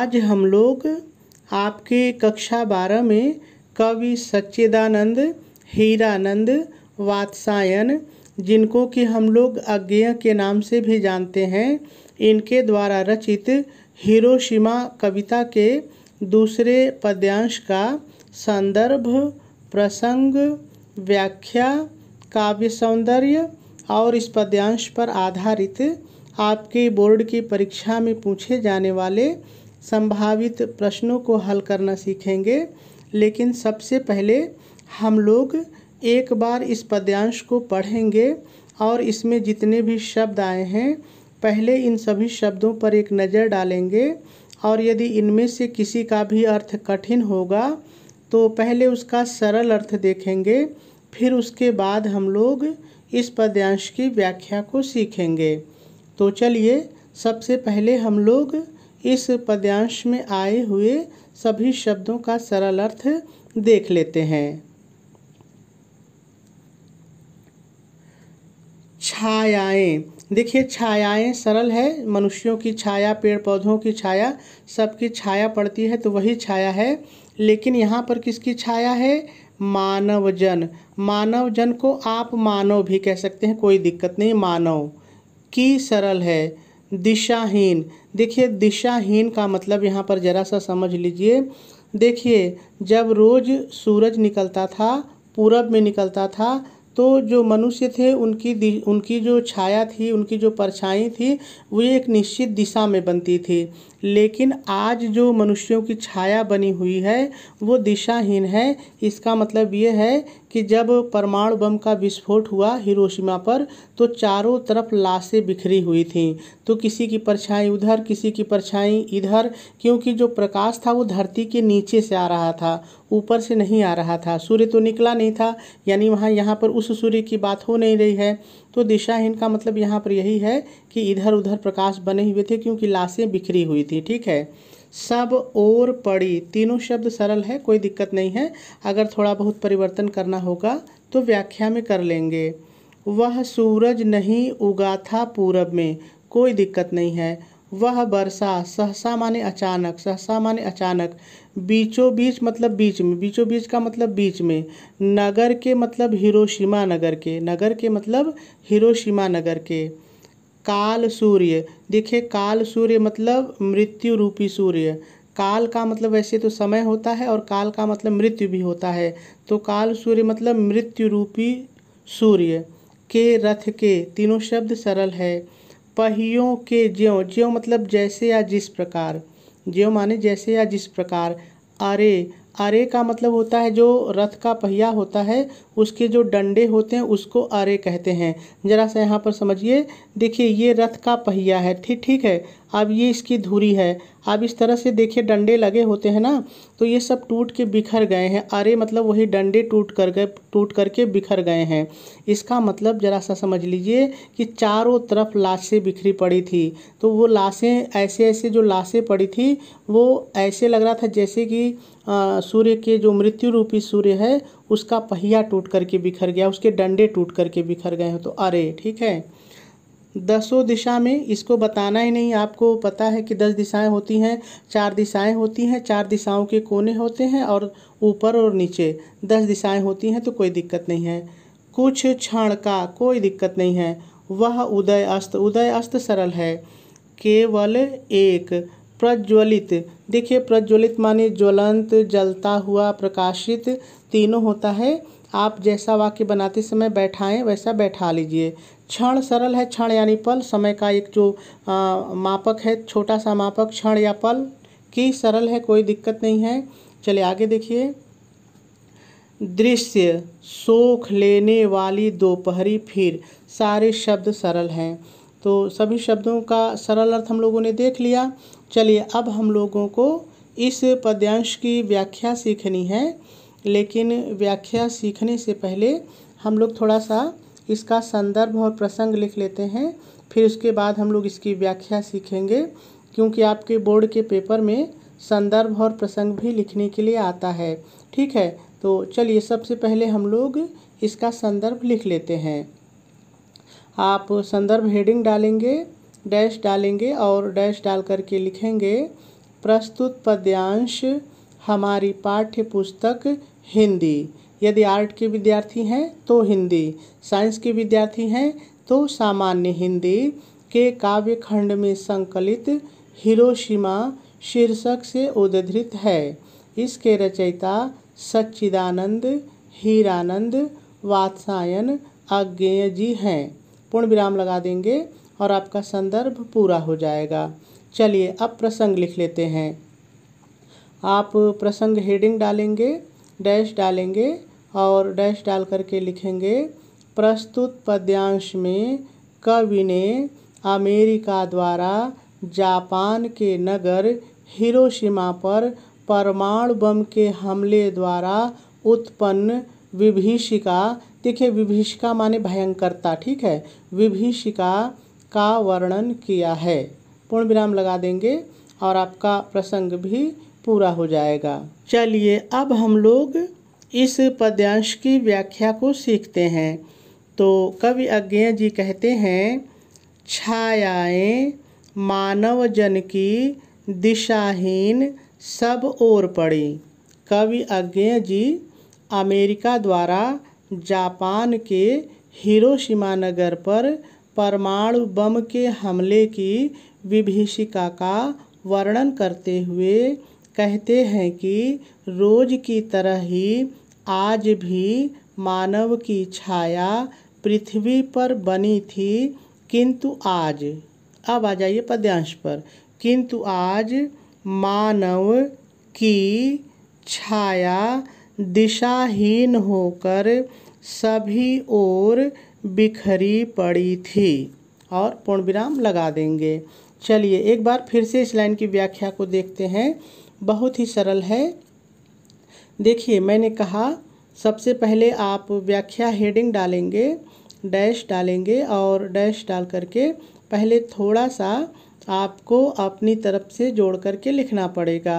आज हम लोग आपके कक्षा बारह में कवि सच्चिदानंद हीरानंद वात्सायन जिनको कि हम लोग अज्ञेय के नाम से भी जानते हैं इनके द्वारा रचित हिरोशिमा कविता के दूसरे पद्यांश का संदर्भ प्रसंग व्याख्या काव्य सौंदर्य और इस पद्यांश पर आधारित आपके बोर्ड की परीक्षा में पूछे जाने वाले संभावित प्रश्नों को हल करना सीखेंगे लेकिन सबसे पहले हम लोग एक बार इस पद्यांश को पढ़ेंगे और इसमें जितने भी शब्द आए हैं पहले इन सभी शब्दों पर एक नज़र डालेंगे और यदि इनमें से किसी का भी अर्थ कठिन होगा तो पहले उसका सरल अर्थ देखेंगे फिर उसके बाद हम लोग इस पद्यांश की व्याख्या को सीखेंगे तो चलिए सबसे पहले हम लोग इस पद्यांश में आए हुए सभी शब्दों का सरल अर्थ देख लेते हैं छायाएं देखिए छायाएं सरल है मनुष्यों की छाया पेड़ पौधों की छाया सबकी छाया पड़ती है तो वही छाया है लेकिन यहाँ पर किसकी छाया है मानव जन मानव जन को आप मानव भी कह सकते हैं कोई दिक्कत नहीं मानव की सरल है दिशाहीन देखिए दिशाहीन का मतलब यहाँ पर ज़रा सा समझ लीजिए देखिए जब रोज़ सूरज निकलता था पूरब में निकलता था तो जो मनुष्य थे उनकी उनकी जो छाया थी उनकी जो परछाई थी वो एक निश्चित दिशा में बनती थी लेकिन आज जो मनुष्यों की छाया बनी हुई है वो दिशाहीन है इसका मतलब ये है कि जब परमाणु बम का विस्फोट हुआ हिरोशिमा पर तो चारों तरफ लाशें बिखरी हुई थीं तो किसी की परछाई उधर किसी की परछाई इधर क्योंकि जो प्रकाश था वो धरती के नीचे से आ रहा था ऊपर से नहीं आ रहा था सूर्य तो निकला नहीं था यानी वहाँ यहाँ पर उस सूर्य की बात हो नहीं रही है तो दिशाहीन का मतलब यहाँ पर यही है कि इधर उधर प्रकाश बने हुए थे क्योंकि लाशें बिखरी हुई थी ठीक है सब और पड़ी तीनों शब्द सरल है कोई दिक्कत नहीं है अगर थोड़ा बहुत परिवर्तन करना होगा तो व्याख्या में कर लेंगे वह सूरज नहीं उगा था पूरब में कोई दिक्कत नहीं है वह बरसा सहसा माने अचानक सहसा माने अचानक बीचों बीच मतलब बीच में बीचों बीच का मतलब बीच में नगर के मतलब हिरोशिमा नगर के नगर के मतलब हिरोशिमा नगर के काल सूर्य देखिए काल सूर्य मतलब मृत्यु रूपी सूर्य काल का मतलब वैसे तो समय होता है और काल का मतलब मृत्यु भी होता है तो काल सूर्य मतलब मृत्यु रूपी सूर्य के रथ के तीनों शब्द सरल है पहियों के ज्यो ज्यो मतलब जैसे या जिस प्रकार ज्यो माने जैसे या जिस प्रकार अरे आरे का मतलब होता है जो रथ का पहिया होता है उसके जो डंडे होते हैं उसको आरे कहते हैं ज़रा सा यहाँ पर समझिए देखिए ये रथ का पहिया है ठीक ठीक है अब ये इसकी धुरी है अब इस तरह से देखिए डंडे लगे होते हैं ना तो ये सब टूट के बिखर गए हैं अरे मतलब वही डंडे टूट कर गए टूट करके बिखर गए हैं इसका मतलब ज़रा सा समझ लीजिए कि चारों तरफ लाशें बिखरी पड़ी थी तो वो लाशें ऐसे ऐसे जो लाशें पड़ी थी वो ऐसे लग रहा था जैसे कि सूर्य के जो मृत्यु रूपी सूर्य है उसका पहिया टूट करके बिखर गया उसके डंडे टूट करके बिखर गए हैं तो अरे ठीक है दसों दिशा में इसको बताना ही नहीं आपको पता है कि दस दिशाएं होती हैं चार दिशाएं होती हैं चार दिशाओं के कोने होते हैं और ऊपर और नीचे दस दिशाएं होती हैं तो कोई दिक्कत नहीं है कुछ क्षण का कोई दिक्कत नहीं है वह उदय अस्त उदय अस्त सरल है केवल एक प्रज्वलित देखिए प्रज्वलित माने ज्वलंत जलता हुआ प्रकाशित तीनों होता है आप जैसा वाक्य बनाते समय बैठाएं वैसा बैठा लीजिए क्षण सरल है क्षण यानी पल समय का एक जो आ, मापक है छोटा सा मापक क्षण या पल की सरल है कोई दिक्कत नहीं है चलिए आगे देखिए दृश्य सोख लेने वाली दोपहरी फिर सारे शब्द सरल हैं तो सभी शब्दों का सरल अर्थ हम लोगों ने देख लिया चलिए अब हम लोगों को इस पद्यांश की व्याख्या सीखनी है लेकिन व्याख्या सीखने से पहले हम लोग थोड़ा सा इसका संदर्भ और प्रसंग लिख लेते हैं फिर उसके बाद हम लोग इसकी व्याख्या सीखेंगे क्योंकि आपके बोर्ड के पेपर में संदर्भ और प्रसंग भी लिखने के लिए आता है ठीक है तो चलिए सबसे पहले हम लोग इसका संदर्भ लिख लेते हैं आप संदर्भ हेडिंग डालेंगे डैश डालेंगे और डैश डाल करके लिखेंगे प्रस्तुत पद्यांश हमारी पाठ्य पुस्तक हिंदी यदि आर्ट के विद्यार्थी हैं तो हिंदी साइंस के विद्यार्थी हैं तो सामान्य हिंदी के काव्य खंड में संकलित हिरोशिमा शीर्षक से उद्धृत है इसके रचयिता सच्चिदानंद हीरानंद वात्सायन आज्ञेय जी हैं पूर्ण विराम लगा देंगे और आपका संदर्भ पूरा हो जाएगा चलिए अब प्रसंग लिख लेते हैं आप प्रसंग हेडिंग डालेंगे डैश डालेंगे और डैश डाल करके लिखेंगे प्रस्तुत पद्यांश में कवि ने अमेरिका द्वारा जापान के नगर हिरोशिमा पर परमाणु बम के हमले द्वारा उत्पन्न विभीषिका देखिए विभीषिका माने भयंकरता ठीक है विभीषिका का वर्णन किया है पूर्ण विराम लगा देंगे और आपका प्रसंग भी पूरा हो जाएगा चलिए अब हम लोग इस पद्यांश की व्याख्या को सीखते हैं तो कवि अज्ञे जी कहते हैं छायाएं मानव जन की दिशाहीन सब ओर पड़ी कवि अज्ञे जी अमेरिका द्वारा जापान के हिरोशिमा नगर पर परमाणु बम के हमले की विभीषिका का वर्णन करते हुए कहते हैं कि रोज की तरह ही आज भी मानव की छाया पृथ्वी पर बनी थी किंतु आज अब आ जाइए पद्यांश पर किंतु आज मानव की छाया दिशाहीन होकर सभी ओर बिखरी पड़ी थी और पूर्ण विराम लगा देंगे चलिए एक बार फिर से इस लाइन की व्याख्या को देखते हैं बहुत ही सरल है देखिए मैंने कहा सबसे पहले आप व्याख्या हेडिंग डालेंगे डैश डालेंगे और डैश डाल करके पहले थोड़ा सा आपको अपनी तरफ से जोड़ करके लिखना पड़ेगा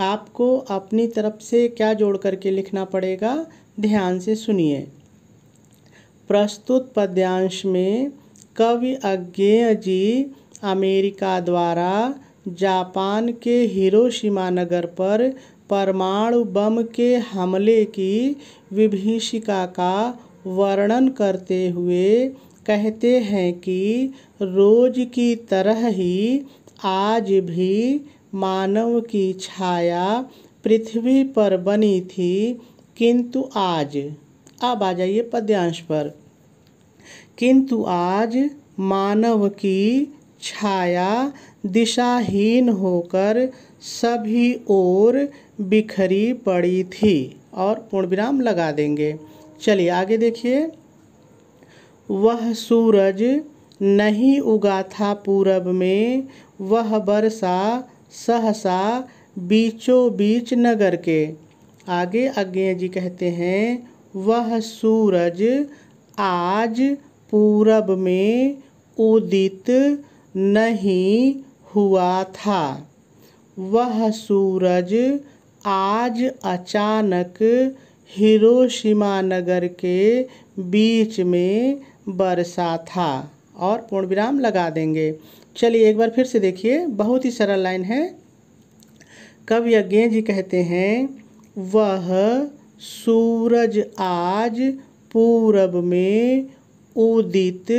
आपको अपनी तरफ से क्या जोड़ करके लिखना पड़ेगा ध्यान से सुनिए प्रस्तुत पद्यांश में कवि अज्ञेय जी अमेरिका द्वारा जापान के हिरोशिमा नगर पर परमाणु बम के हमले की विभीषिका का वर्णन करते हुए कहते हैं कि रोज की तरह ही आज भी मानव की छाया पृथ्वी पर बनी थी किंतु आज अब आ जाइए पद्यांश पर किंतु आज मानव की छाया दिशाहीन होकर सभी ओर बिखरी पड़ी थी और पूर्ण विराम लगा देंगे चलिए आगे देखिए वह सूरज नहीं उगा था पूरब में वह बरसा सहसा बीचों बीच नगर के आगे अज्ञे जी कहते हैं वह सूरज आज पूरब में उदित नहीं हुआ था वह सूरज आज अचानक हिरोशिमा नगर के बीच में बरसा था और पूर्ण विराम लगा देंगे चलिए एक बार फिर से देखिए बहुत ही सरल लाइन है कवि यज्ञ जी कहते हैं वह सूरज आज पूरब में उदित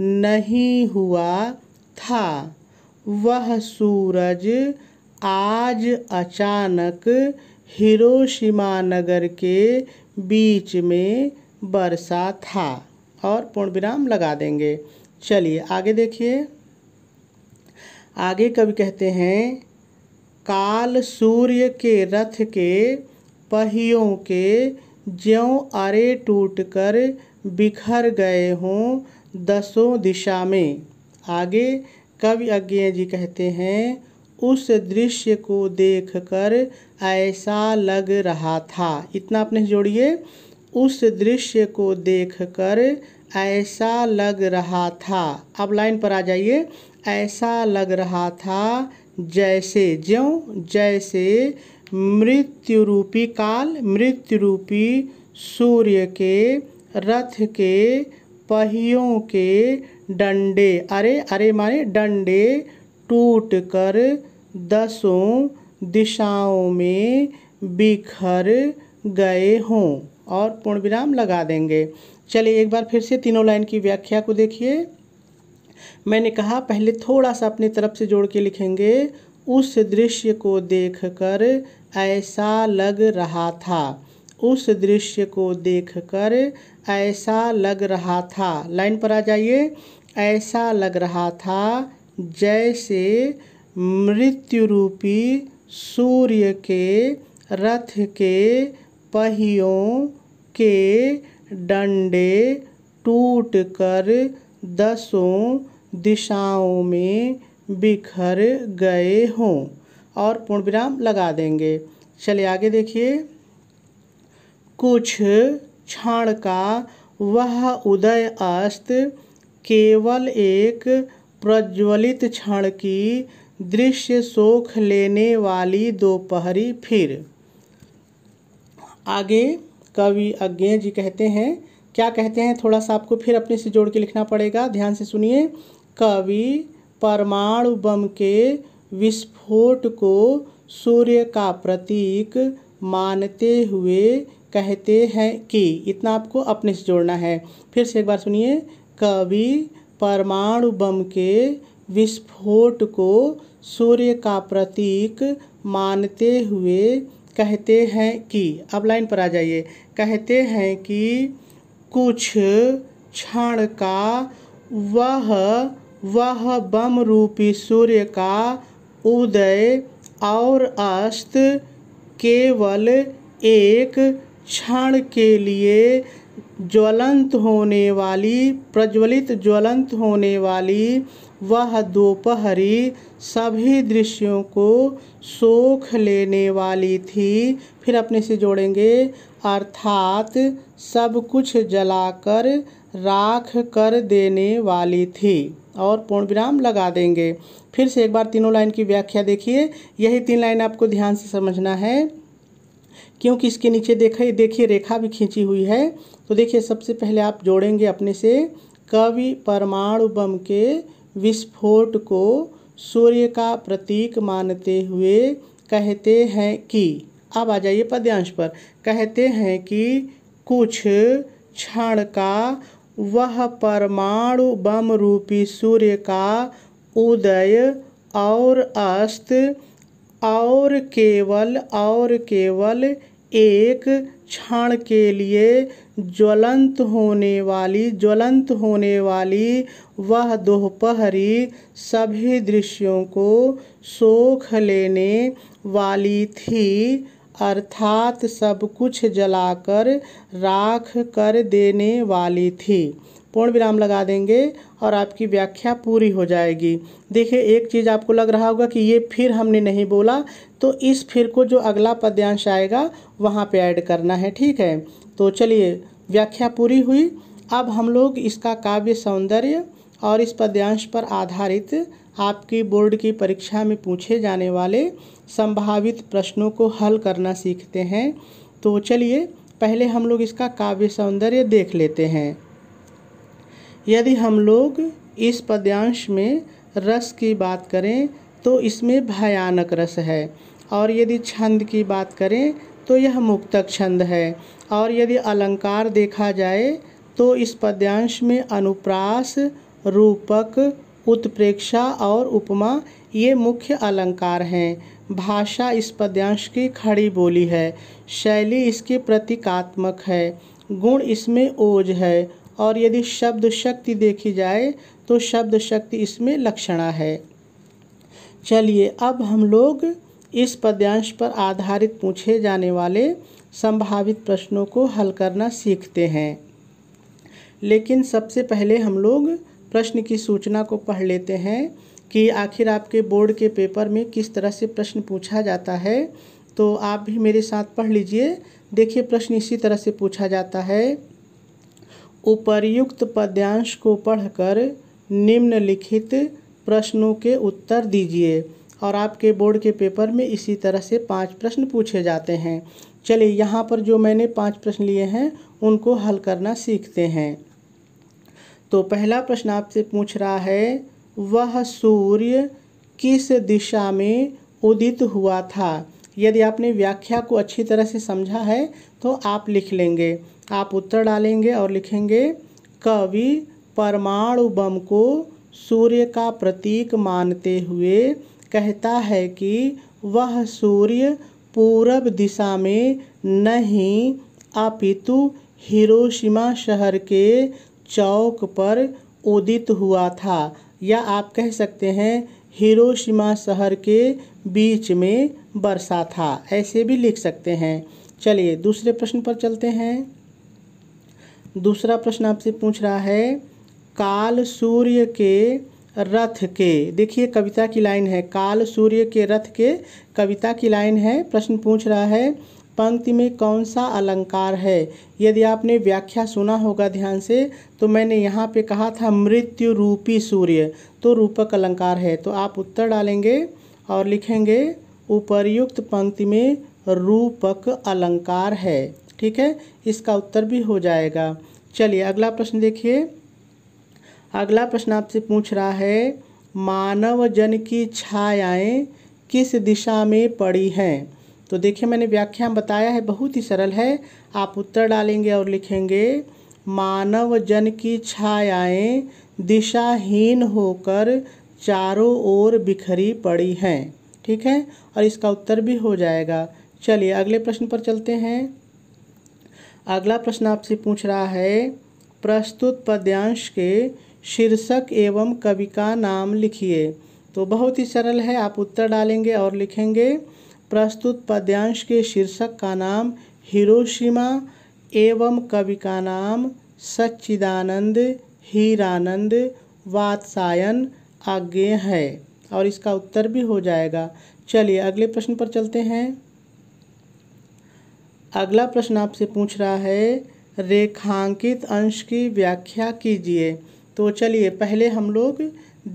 नहीं हुआ था वह सूरज आज अचानक हिरोशिमा नगर के बीच में बरसा था और पूर्ण विराम लगा देंगे चलिए आगे देखिए आगे कवि कहते हैं काल सूर्य के रथ के पहियों के ज्यों अरे टूट कर बिखर गए हों दसों दिशा में आगे कवि अज्ञा जी कहते हैं उस दृश्य को देखकर ऐसा लग रहा था इतना अपने जोड़िए उस दृश्य को देखकर ऐसा लग रहा था अब लाइन पर आ जाइए ऐसा लग रहा था जैसे ज्यो जैसे मृत्यु रूपी काल मृत्यु रूपी सूर्य के रथ के पहियों के डंडे अरे अरे माने डंडे टूटकर दसों दिशाओं में बिखर गए हों और पूर्ण विराम लगा देंगे चलिए एक बार फिर से तीनों लाइन की व्याख्या को देखिए मैंने कहा पहले थोड़ा सा अपनी तरफ से जोड़ के लिखेंगे उस दृश्य को देखकर ऐसा लग रहा था उस दृश्य को देखकर ऐसा लग रहा था लाइन पर आ जाइए ऐसा लग रहा था जैसे मृत्युरूपी सूर्य के रथ के पहियों के डंडे टूट कर दसों दिशाओं में बिखर गए हों और पूर्ण विराम लगा देंगे चलिए आगे देखिए कुछ क्षण का वह उदय अस्त केवल एक प्रज्वलित क्षण की दृश्य सोख लेने वाली दोपहरी फिर आगे कवि अज्ञे जी कहते हैं क्या कहते हैं थोड़ा सा आपको फिर अपने से जोड़ के लिखना पड़ेगा ध्यान से सुनिए कवि परमाणु बम के विस्फोट को सूर्य का प्रतीक मानते हुए कहते हैं कि इतना आपको अपने से जोड़ना है फिर से एक बार सुनिए कवि परमाणु बम के विस्फोट को सूर्य का प्रतीक मानते हुए कहते हैं कि अब लाइन पर आ जाइए कहते हैं कि कुछ क्षण का वह वह बम रूपी सूर्य का उदय और अस्त केवल एक क्षण के लिए ज्वलंत होने वाली प्रज्वलित ज्वलंत होने वाली वह दोपहरी सभी दृश्यों को सोख लेने वाली थी फिर अपने से जोड़ेंगे अर्थात सब कुछ जलाकर राख कर देने वाली थी और पूर्ण विराम लगा देंगे फिर से एक बार तीनों लाइन की व्याख्या देखिए यही तीन लाइन आपको ध्यान से समझना है क्योंकि इसके नीचे देखे देखिए रेखा भी खींची हुई है तो देखिए सबसे पहले आप जोड़ेंगे अपने से कवि परमाणु बम के विस्फोट को सूर्य का प्रतीक मानते हुए कहते हैं कि अब आ जाइए पद्यांश पर कहते हैं कि कुछ क्षण का वह परमाणु बम रूपी सूर्य का उदय और अस्त और केवल और केवल एक क्षण के लिए ज्वलंत होने वाली ज्वलंत होने वाली वह दोपहरी सभी दृश्यों को सोख लेने वाली थी अर्थात सब कुछ जलाकर राख कर देने वाली थी पूर्ण विराम लगा देंगे और आपकी व्याख्या पूरी हो जाएगी देखिए एक चीज़ आपको लग रहा होगा कि ये फिर हमने नहीं बोला तो इस फिर को जो अगला पद्यांश आएगा वहाँ पे ऐड करना है ठीक है तो चलिए व्याख्या पूरी हुई अब हम लोग इसका काव्य सौंदर्य और इस पद्यांश पर आधारित आपकी बोर्ड की परीक्षा में पूछे जाने वाले संभावित प्रश्नों को हल करना सीखते हैं तो चलिए पहले हम लोग इसका काव्य सौंदर्य देख लेते हैं यदि हम लोग इस पद्यांश में रस की बात करें तो इसमें भयानक रस है और यदि छंद की बात करें तो यह मुक्तक छंद है और यदि अलंकार देखा जाए तो इस पद्यांश में अनुप्रास रूपक उत्प्रेक्षा और उपमा ये मुख्य अलंकार हैं भाषा इस पद्यांश की खड़ी बोली है शैली इसकी प्रतीकात्मक है गुण इसमें ओज है और यदि शब्द शक्ति देखी जाए तो शब्द शक्ति इसमें लक्षणा है चलिए अब हम लोग इस पद्यांश पर आधारित पूछे जाने वाले संभावित प्रश्नों को हल करना सीखते हैं लेकिन सबसे पहले हम लोग प्रश्न की सूचना को पढ़ लेते हैं कि आखिर आपके बोर्ड के पेपर में किस तरह से प्रश्न पूछा जाता है तो आप भी मेरे साथ पढ़ लीजिए देखिए प्रश्न इसी तरह से पूछा जाता है उपर्युक्त पद्यांश को पढ़कर निम्नलिखित प्रश्नों के उत्तर दीजिए और आपके बोर्ड के पेपर में इसी तरह से पांच प्रश्न पूछे जाते हैं चलिए यहाँ पर जो मैंने पांच प्रश्न लिए हैं उनको हल करना सीखते हैं तो पहला प्रश्न आपसे पूछ रहा है वह सूर्य किस दिशा में उदित हुआ था यदि आपने व्याख्या को अच्छी तरह से समझा है तो आप लिख लेंगे आप उत्तर डालेंगे और लिखेंगे कवि परमाणु बम को सूर्य का प्रतीक मानते हुए कहता है कि वह सूर्य पूरब दिशा में नहीं अपितु हिरोशिमा शहर के चौक पर उदित हुआ था या आप कह सकते हैं हिरोशिमा शहर के बीच में बरसा था ऐसे भी लिख सकते हैं चलिए दूसरे प्रश्न पर चलते हैं दूसरा प्रश्न आपसे पूछ रहा है काल सूर्य के रथ के देखिए कविता की लाइन है काल सूर्य के रथ के कविता की लाइन है प्रश्न पूछ रहा है पंक्ति में कौन सा अलंकार है यदि आपने व्याख्या सुना होगा ध्यान से तो मैंने यहाँ पे कहा था मृत्यु रूपी सूर्य तो रूपक अलंकार है तो आप उत्तर डालेंगे और लिखेंगे उपर्युक्त पंक्ति में रूपक अलंकार है ठीक है इसका उत्तर भी हो जाएगा चलिए अगला प्रश्न देखिए अगला प्रश्न आपसे पूछ रहा है मानव जन की छायाएं किस दिशा में पड़ी हैं तो देखिए मैंने व्याख्या बताया है बहुत ही सरल है आप उत्तर डालेंगे और लिखेंगे मानव जन की छायाएं दिशाहीन होकर चारों ओर बिखरी पड़ी हैं ठीक है और इसका उत्तर भी हो जाएगा चलिए अगले प्रश्न पर चलते हैं अगला प्रश्न आपसे पूछ रहा है प्रस्तुत पद्यांश के शीर्षक एवं कवि का नाम लिखिए तो बहुत ही सरल है आप उत्तर डालेंगे और लिखेंगे प्रस्तुत पद्यांश के शीर्षक का नाम हिरोशिमा एवं कवि का नाम सच्चिदानंद हीरानंद वात्सायन आज्ञे है और इसका उत्तर भी हो जाएगा चलिए अगले प्रश्न पर चलते हैं अगला प्रश्न आपसे पूछ रहा है रेखांकित अंश की व्याख्या कीजिए तो चलिए पहले हम लोग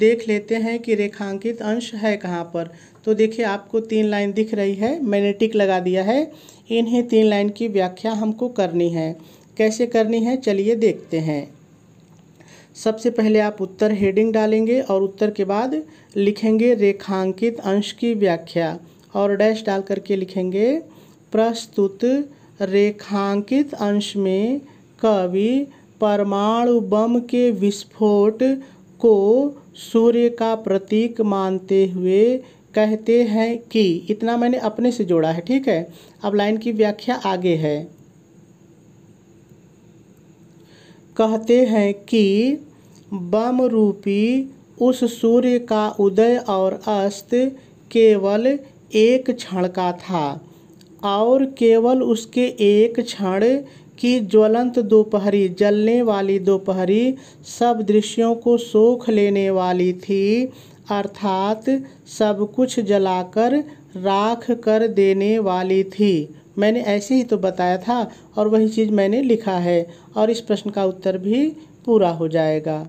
देख लेते हैं कि रेखांकित अंश है कहाँ पर तो देखिए आपको तीन लाइन दिख रही है मैंने टिक लगा दिया है इन्हें तीन लाइन की व्याख्या हमको करनी है कैसे करनी है चलिए देखते हैं सबसे पहले आप उत्तर हेडिंग डालेंगे और उत्तर के बाद लिखेंगे रेखांकित अंश की व्याख्या और डैश डाल करके लिखेंगे प्रस्तुत रेखांकित अंश में कवि परमाणु बम के विस्फोट को सूर्य का प्रतीक मानते हुए कहते हैं कि इतना मैंने अपने से जोड़ा है ठीक है अब लाइन की व्याख्या आगे है कहते हैं कि बम रूपी उस सूर्य का उदय और अस्त केवल एक क्षण का था और केवल उसके एक क्षण की ज्वलंत दोपहरी जलने वाली दोपहरी सब दृश्यों को सोख लेने वाली थी अर्थात सब कुछ जलाकर राख कर देने वाली थी मैंने ऐसे ही तो बताया था और वही चीज़ मैंने लिखा है और इस प्रश्न का उत्तर भी पूरा हो जाएगा